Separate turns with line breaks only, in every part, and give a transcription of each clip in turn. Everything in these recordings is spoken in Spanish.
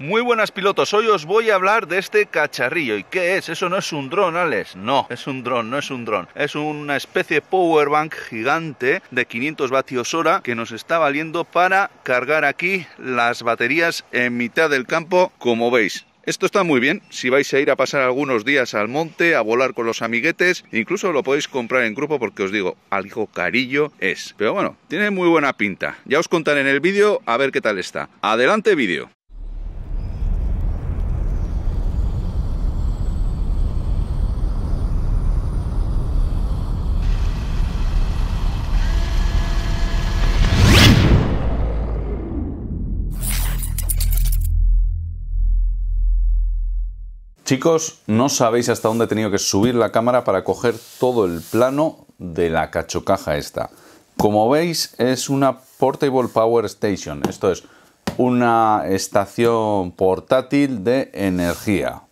Muy buenas pilotos, hoy os voy a hablar de este cacharrillo. ¿Y qué es? Eso no es un dron, Alex. No, es un dron, no es un dron. Es una especie de power bank gigante de 500 vatios hora que nos está valiendo para cargar aquí las baterías en mitad del campo, como veis. Esto está muy bien si vais a ir a pasar algunos días al monte, a volar con los amiguetes, incluso lo podéis comprar en grupo porque os digo, algo carillo es. Pero bueno, tiene muy buena pinta. Ya os contaré en el vídeo a ver qué tal está. Adelante vídeo. Chicos, no sabéis hasta dónde he tenido que subir la cámara para coger todo el plano de la cachocaja esta. Como veis, es una Portable Power Station. Esto es una estación portátil de energía.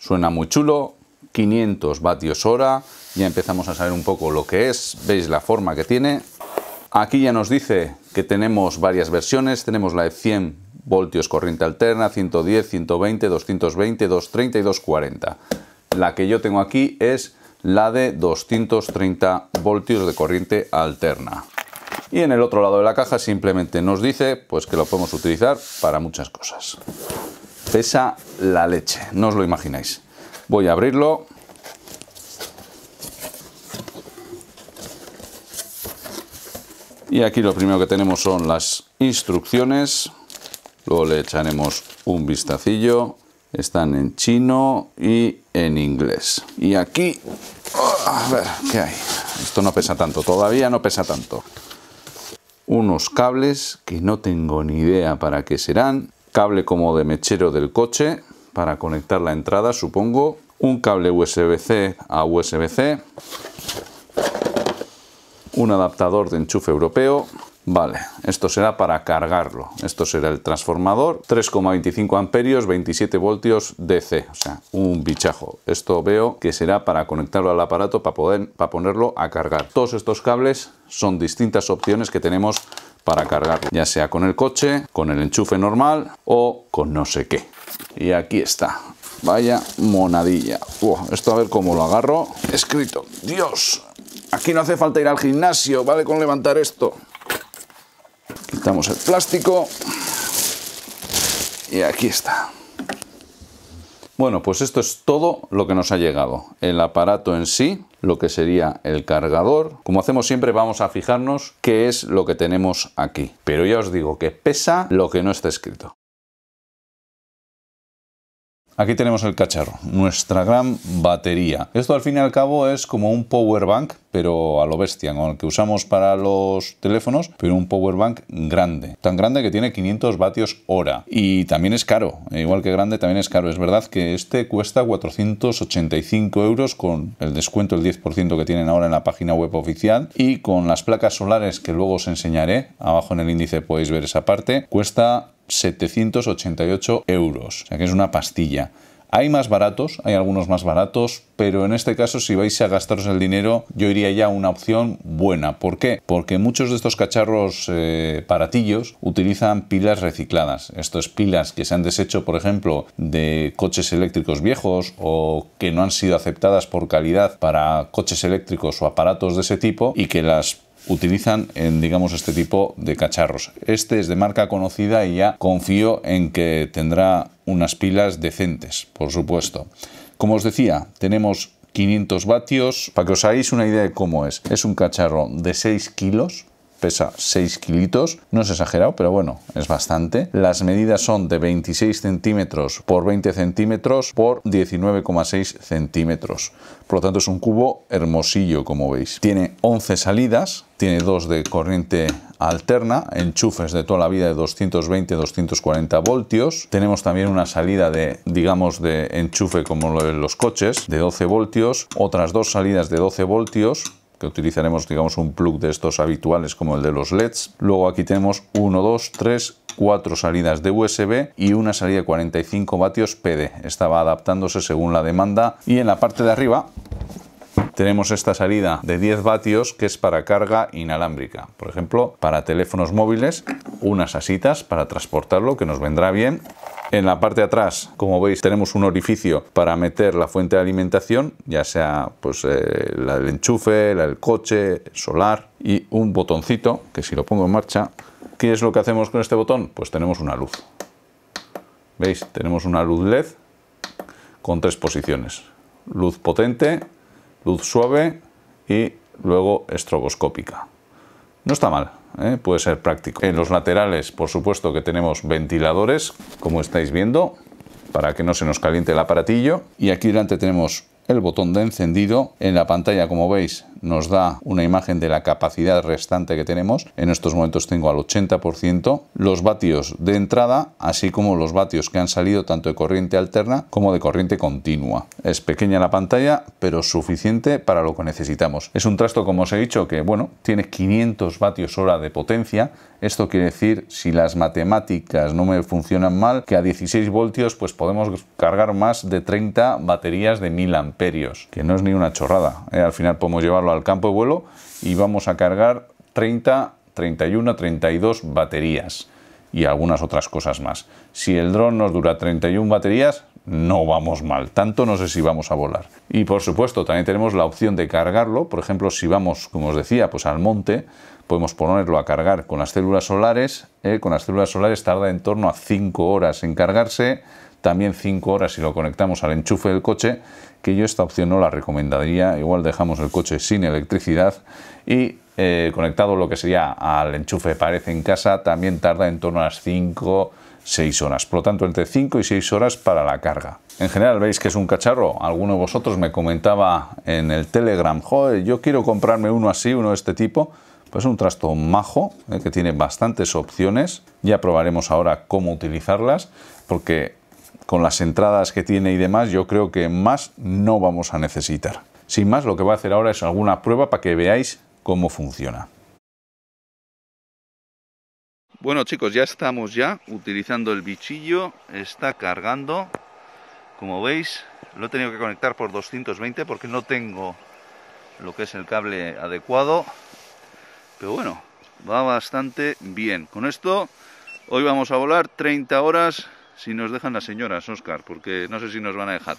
Suena muy chulo, 500 vatios hora. Ya empezamos a saber un poco lo que es. Veis la forma que tiene. Aquí ya nos dice que tenemos varias versiones. Tenemos la de 100 voltios corriente alterna, 110, 120, 220, 230 y 240. La que yo tengo aquí es la de 230 voltios de corriente alterna. Y en el otro lado de la caja simplemente nos dice pues que lo podemos utilizar para muchas cosas. Pesa la leche, no os lo imagináis. Voy a abrirlo. Y aquí lo primero que tenemos son las instrucciones. Luego le echaremos un vistacillo. Están en chino y en inglés. Y aquí, ah, a ver, ¿qué hay? Esto no pesa tanto, todavía no pesa tanto. Unos cables que no tengo ni idea para qué serán. Cable como de mechero del coche para conectar la entrada, supongo. Un cable USB-C a USB-C. Un adaptador de enchufe europeo. Vale, esto será para cargarlo. Esto será el transformador. 3,25 amperios, 27 voltios DC. O sea, un bichajo. Esto veo que será para conectarlo al aparato para, poder, para ponerlo a cargar. Todos estos cables son distintas opciones que tenemos para cargarlo. Ya sea con el coche, con el enchufe normal o con no sé qué. Y aquí está. Vaya monadilla. esto a ver cómo lo agarro. Escrito. Dios. Aquí no hace falta ir al gimnasio, ¿vale? Con levantar esto quitamos el plástico y aquí está. Bueno, pues esto es todo lo que nos ha llegado. El aparato en sí, lo que sería el cargador. Como hacemos siempre, vamos a fijarnos qué es lo que tenemos aquí. Pero ya os digo que pesa lo que no está escrito. Aquí tenemos el cacharro, nuestra gran batería. Esto al fin y al cabo es como un power bank, pero a lo bestia, con el que usamos para los teléfonos, pero un power bank grande. Tan grande que tiene 500 vatios hora. Y también es caro, e igual que grande también es caro. Es verdad que este cuesta 485 euros con el descuento el 10% que tienen ahora en la página web oficial y con las placas solares que luego os enseñaré, abajo en el índice podéis ver esa parte, cuesta 788 euros. O sea que es una pastilla. Hay más baratos, hay algunos más baratos, pero en este caso si vais a gastaros el dinero yo iría ya a una opción buena. ¿Por qué? Porque muchos de estos cacharros eh, baratillos utilizan pilas recicladas. Esto es pilas que se han deshecho, por ejemplo, de coches eléctricos viejos o que no han sido aceptadas por calidad para coches eléctricos o aparatos de ese tipo y que las utilizan en, digamos, este tipo de cacharros. Este es de marca conocida y ya confío en que tendrá unas pilas decentes, por supuesto. Como os decía, tenemos 500 vatios. Para que os hagáis una idea de cómo es, es un cacharro de 6 kilos pesa 6 kilos no es exagerado, pero bueno, es bastante. Las medidas son de 26 centímetros por 20 centímetros por 19,6 centímetros. Por lo tanto, es un cubo hermosillo, como veis. Tiene 11 salidas, tiene dos de corriente alterna, enchufes de toda la vida de 220-240 voltios. Tenemos también una salida de, digamos, de enchufe como lo los coches, de 12 voltios. Otras dos salidas de 12 voltios que utilizaremos digamos un plug de estos habituales como el de los LEDs. Luego aquí tenemos 1, 2, 3, 4 salidas de USB y una salida de 45 vatios PD. Estaba adaptándose según la demanda y en la parte de arriba tenemos esta salida de 10 vatios que es para carga inalámbrica. Por ejemplo, para teléfonos móviles, unas asitas para transportarlo que nos vendrá bien en la parte de atrás, como veis, tenemos un orificio para meter la fuente de alimentación, ya sea pues, eh, la del enchufe, la del coche, solar, y un botoncito, que si lo pongo en marcha, ¿qué es lo que hacemos con este botón? Pues tenemos una luz. ¿Veis? Tenemos una luz LED con tres posiciones. Luz potente, luz suave y luego estroboscópica. No está mal, ¿eh? puede ser práctico. En los laterales, por supuesto, que tenemos ventiladores, como estáis viendo, para que no se nos caliente el aparatillo. Y aquí delante tenemos el botón de encendido. En la pantalla, como veis, nos da una imagen de la capacidad restante que tenemos. En estos momentos tengo al 80%. Los vatios de entrada, así como los vatios que han salido tanto de corriente alterna como de corriente continua. Es pequeña la pantalla, pero suficiente para lo que necesitamos. Es un trasto, como os he dicho, que bueno, tiene 500 vatios hora de potencia esto quiere decir, si las matemáticas no me funcionan mal, que a 16 voltios pues podemos cargar más de 30 baterías de 1000 amperios, que no es ni una chorrada. ¿eh? Al final podemos llevarlo al campo de vuelo y vamos a cargar 30, 31, 32 baterías y algunas otras cosas más. Si el dron nos dura 31 baterías, no vamos mal. Tanto no sé si vamos a volar. Y por supuesto, también tenemos la opción de cargarlo. Por ejemplo, si vamos, como os decía, pues al monte, podemos ponerlo a cargar con las células solares. ¿eh? con las células solares tarda en torno a 5 horas en cargarse. También 5 horas si lo conectamos al enchufe del coche, que yo esta opción no la recomendaría. Igual dejamos el coche sin electricidad y eh, conectado lo que sería al enchufe parece en casa, también tarda en torno a las 5 6 horas. Por lo tanto, entre 5 y 6 horas para la carga. En general, veis que es un cacharro. Alguno de vosotros me comentaba en el Telegram, joder, yo quiero comprarme uno así, uno de este tipo. Pues un trasto majo, eh, que tiene bastantes opciones. Ya probaremos ahora cómo utilizarlas, porque con las entradas que tiene y demás, yo creo que más no vamos a necesitar. Sin más, lo que voy a hacer ahora es alguna prueba para que veáis cómo funciona. Bueno chicos, ya estamos ya utilizando el bichillo, está cargando, como veis lo he tenido que conectar por 220 porque no tengo lo que es el cable adecuado, pero bueno, va bastante bien. Con esto hoy vamos a volar 30 horas si nos dejan las señoras, Oscar, porque no sé si nos van a dejar.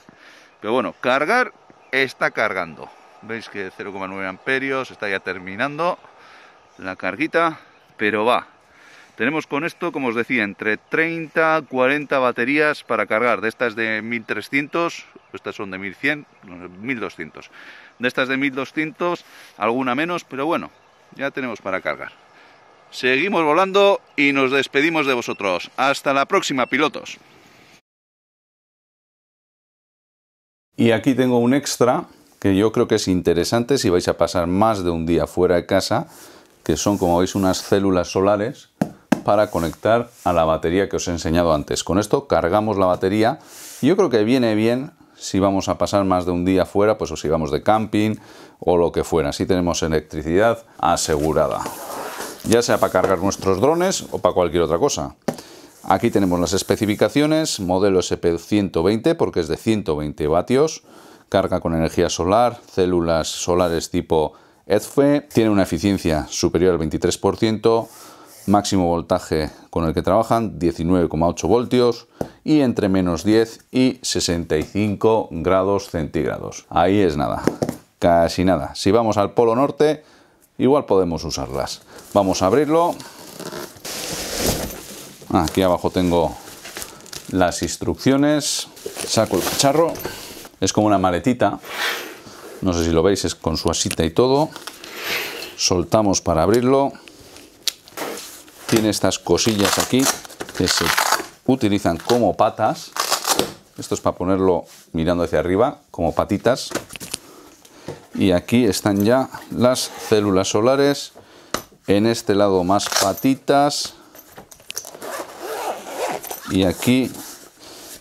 Pero bueno, cargar está cargando. Veis que 0,9 amperios, está ya terminando la carguita, pero va, tenemos con esto, como os decía, entre 30 y 40 baterías para cargar. De estas de 1300, estas son de 1100, 1200. De estas de 1200, alguna menos, pero bueno, ya tenemos para cargar. Seguimos volando y nos despedimos de vosotros. Hasta la próxima, pilotos. Y aquí tengo un extra que yo creo que es interesante si vais a pasar más de un día fuera de casa, que son, como veis, unas células solares para conectar a la batería que os he enseñado antes. Con esto cargamos la batería yo creo que viene bien si vamos a pasar más de un día fuera, pues o si vamos de camping o lo que fuera. Así tenemos electricidad asegurada. Ya sea para cargar nuestros drones o para cualquier otra cosa. Aquí tenemos las especificaciones, modelo SP120 porque es de 120 vatios, carga con energía solar, células solares tipo EDFE, e, tiene una eficiencia superior al 23%, máximo voltaje con el que trabajan 19,8 voltios y entre menos 10 y 65 grados centígrados. Ahí es nada, casi nada. Si vamos al polo norte, igual podemos usarlas. Vamos a abrirlo. Aquí abajo tengo las instrucciones. Saco el cacharro. Es como una maletita. No sé si lo veis, es con su asita y todo. Soltamos para abrirlo tiene estas cosillas aquí que se utilizan como patas. Esto es para ponerlo mirando hacia arriba, como patitas. Y aquí están ya las células solares. En este lado más patitas. Y aquí,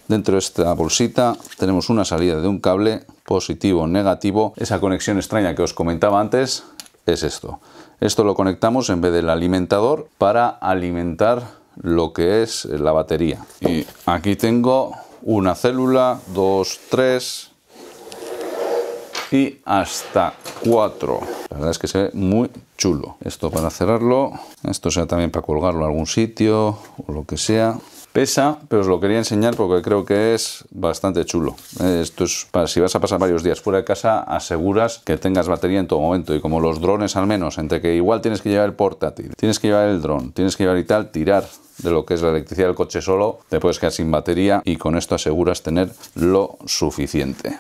dentro de esta bolsita, tenemos una salida de un cable positivo, negativo. Esa conexión extraña que os comentaba antes es esto. Esto lo conectamos en vez del alimentador para alimentar lo que es la batería. Y aquí tengo una célula, dos, tres y hasta cuatro. La verdad es que se ve muy chulo. Esto para cerrarlo, esto sea también para colgarlo a algún sitio o lo que sea. Pesa, pero os lo quería enseñar porque creo que es bastante chulo. Eh, esto es para si vas a pasar varios días fuera de casa, aseguras que tengas batería en todo momento. Y como los drones, al menos, entre que igual tienes que llevar el portátil, tienes que llevar el dron, tienes que llevar y tal, tirar de lo que es la electricidad del coche solo, te puedes quedar sin batería y con esto aseguras tener lo suficiente.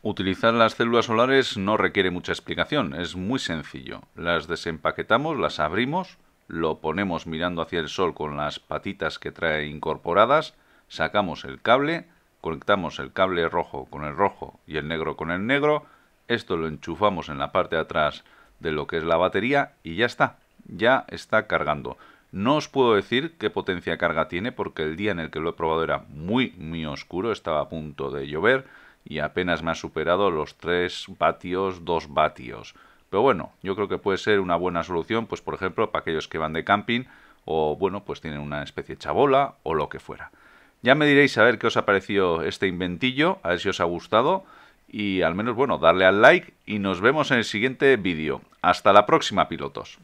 Utilizar las células solares no requiere mucha explicación, es muy sencillo. Las desempaquetamos, las abrimos, lo ponemos mirando hacia el sol con las patitas que trae incorporadas, sacamos el cable, conectamos el cable rojo con el rojo y el negro con el negro, esto lo enchufamos en la parte de atrás de lo que es la batería y ya está, ya está cargando. No os puedo decir qué potencia carga tiene porque el día en el que lo he probado era muy, muy oscuro, estaba a punto de llover y apenas me ha superado los 3 vatios, 2 vatios. Pero bueno, yo creo que puede ser una buena solución, pues por ejemplo, para aquellos que van de camping o bueno, pues tienen una especie de chabola o lo que fuera. Ya me diréis a ver qué os ha parecido este inventillo, a ver si os ha gustado y al menos bueno, darle al like y nos vemos en el siguiente vídeo. Hasta la próxima, pilotos.